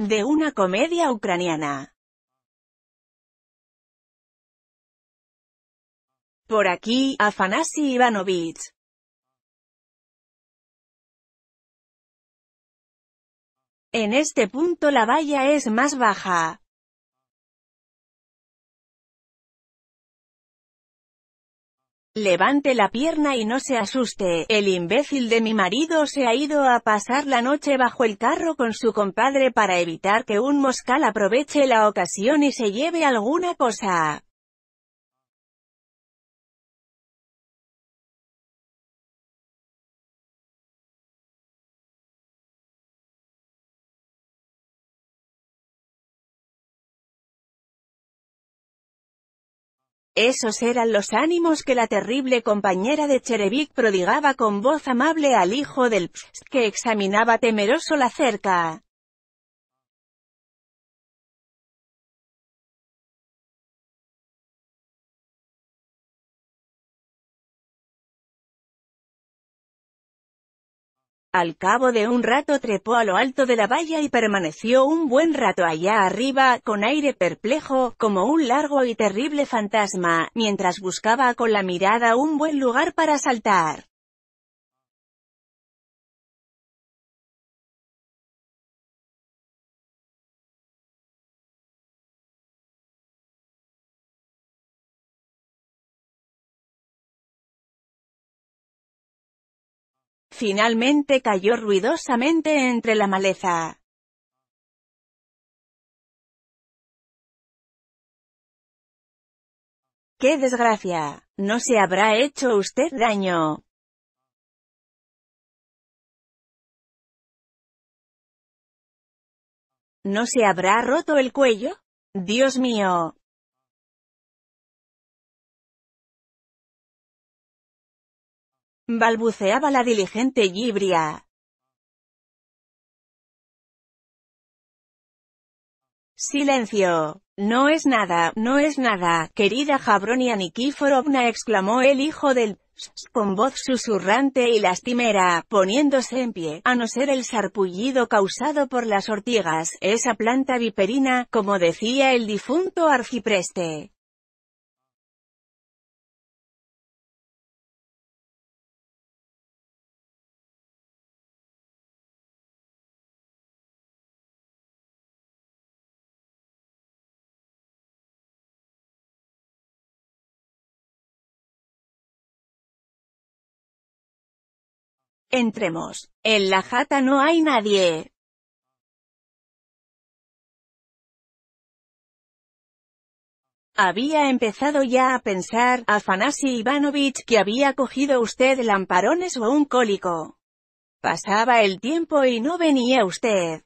de una comedia ucraniana. Por aquí, Afanasi Ivanovich. En este punto la valla es más baja. Levante la pierna y no se asuste, el imbécil de mi marido se ha ido a pasar la noche bajo el carro con su compadre para evitar que un moscal aproveche la ocasión y se lleve alguna cosa. Esos eran los ánimos que la terrible compañera de Cherevik prodigaba con voz amable al hijo del que examinaba temeroso la cerca. Al cabo de un rato trepó a lo alto de la valla y permaneció un buen rato allá arriba, con aire perplejo, como un largo y terrible fantasma, mientras buscaba con la mirada un buen lugar para saltar. Finalmente cayó ruidosamente entre la maleza. ¡Qué desgracia! No se habrá hecho usted daño. ¿No se habrá roto el cuello? Dios mío, balbuceaba la diligente Gibria. Silencio. No es nada, no es nada, querida Jabronia Nikiforovna exclamó el hijo del con voz susurrante y lastimera, poniéndose en pie, a no ser el sarpullido causado por las ortigas, esa planta viperina, como decía el difunto arcipreste. Entremos. En la jata no hay nadie. Había empezado ya a pensar, Afanasy Ivanovich, que había cogido usted lamparones o un cólico. Pasaba el tiempo y no venía usted.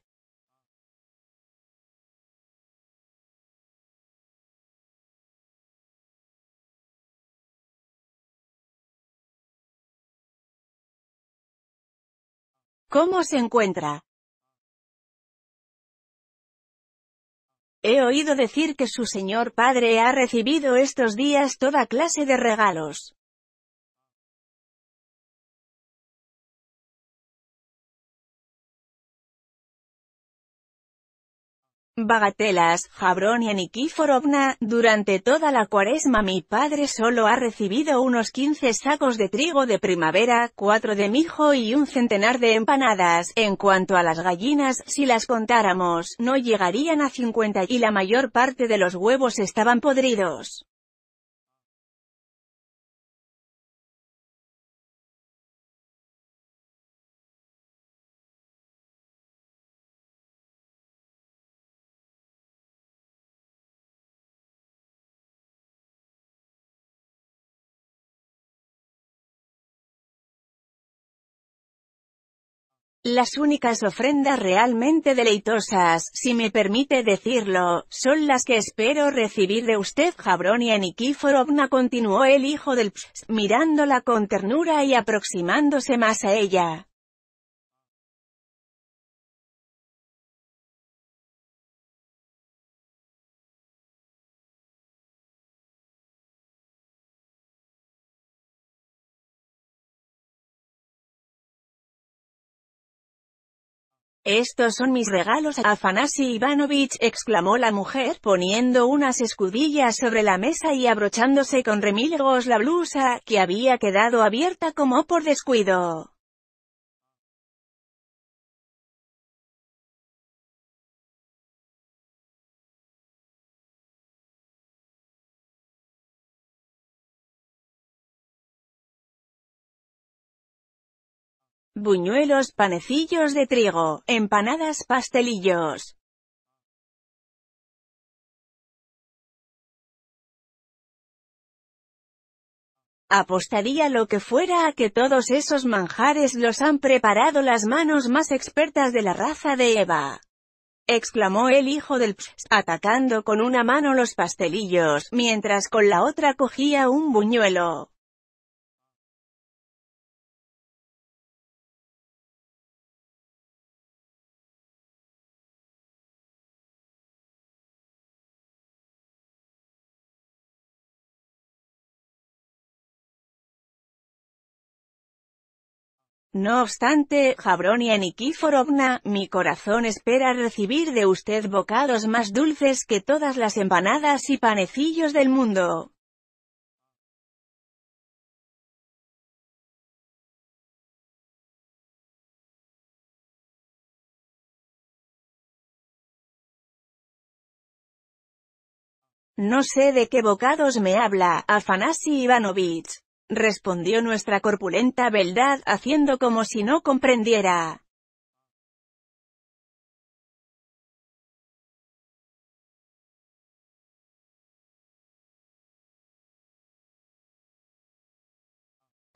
¿Cómo se encuentra? He oído decir que su señor padre ha recibido estos días toda clase de regalos. Bagatelas, jabrón y Nikiforovna, durante toda la cuaresma mi padre solo ha recibido unos 15 sacos de trigo de primavera, 4 de mijo y un centenar de empanadas. En cuanto a las gallinas, si las contáramos, no llegarían a 50 y la mayor parte de los huevos estaban podridos. Las únicas ofrendas realmente deleitosas, si me permite decirlo, son las que espero recibir de usted. Jabronia Nikiforovna continuó el hijo del ps, mirándola con ternura y aproximándose más a ella. «Estos son mis regalos a Afanasi Ivanovich», exclamó la mujer, poniendo unas escudillas sobre la mesa y abrochándose con remilgos la blusa, que había quedado abierta como por descuido. buñuelos, panecillos de trigo, empanadas, pastelillos. Apostaría lo que fuera a que todos esos manjares los han preparado las manos más expertas de la raza de Eva. Exclamó el hijo del ps, atacando con una mano los pastelillos, mientras con la otra cogía un buñuelo. No obstante, Jabronia Nikiforovna, mi corazón espera recibir de usted bocados más dulces que todas las empanadas y panecillos del mundo. No sé de qué bocados me habla, Afanasi Ivanovich respondió nuestra corpulenta beldad, haciendo como si no comprendiera.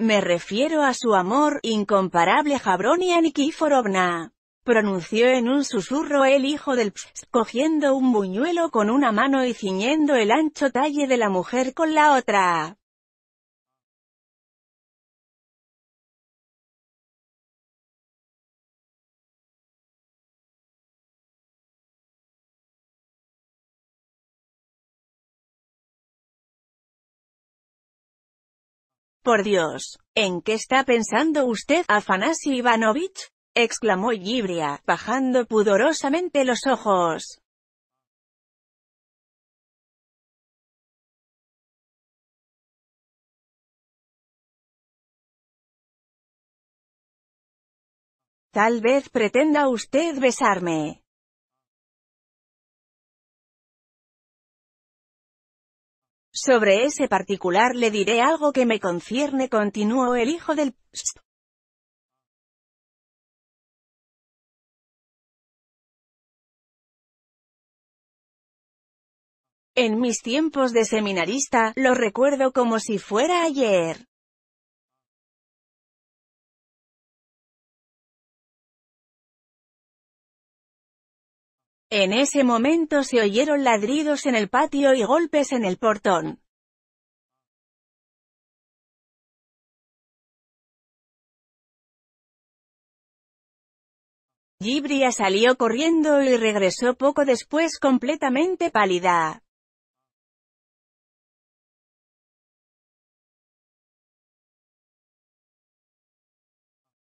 Me refiero a su amor, incomparable Jabronia Nikiforovna. Pronunció en un susurro el hijo del ps, cogiendo un buñuelo con una mano y ciñendo el ancho talle de la mujer con la otra. Por Dios, ¿en qué está pensando usted, Afanasy Ivanovich? exclamó Gibria, bajando pudorosamente los ojos. Tal vez pretenda usted besarme. Sobre ese particular le diré algo que me concierne, continuó el hijo del... En mis tiempos de seminarista, lo recuerdo como si fuera ayer. En ese momento se oyeron ladridos en el patio y golpes en el portón. Gibria salió corriendo y regresó poco después completamente pálida.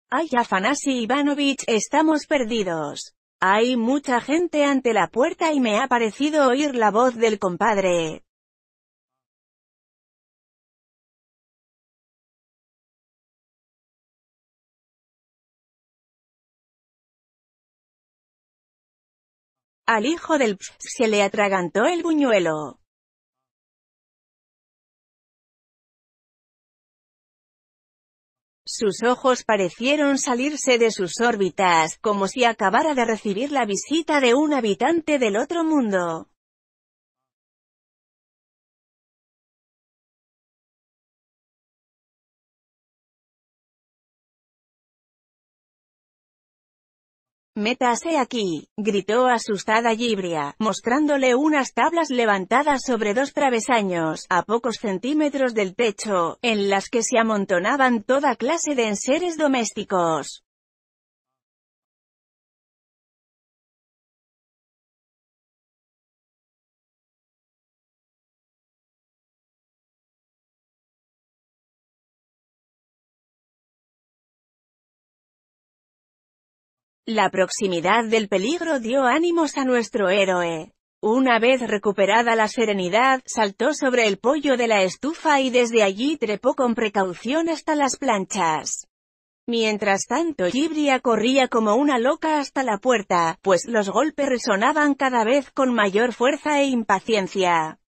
Ay Afanasi Ivanovich, estamos perdidos. Hay mucha gente ante la puerta y me ha parecido oír la voz del compadre. Al hijo del se le atragantó el buñuelo. Sus ojos parecieron salirse de sus órbitas, como si acabara de recibir la visita de un habitante del otro mundo. ¡Métase aquí! gritó asustada Gibria, mostrándole unas tablas levantadas sobre dos travesaños, a pocos centímetros del techo, en las que se amontonaban toda clase de enseres domésticos. La proximidad del peligro dio ánimos a nuestro héroe. Una vez recuperada la serenidad, saltó sobre el pollo de la estufa y desde allí trepó con precaución hasta las planchas. Mientras tanto Gibria corría como una loca hasta la puerta, pues los golpes resonaban cada vez con mayor fuerza e impaciencia.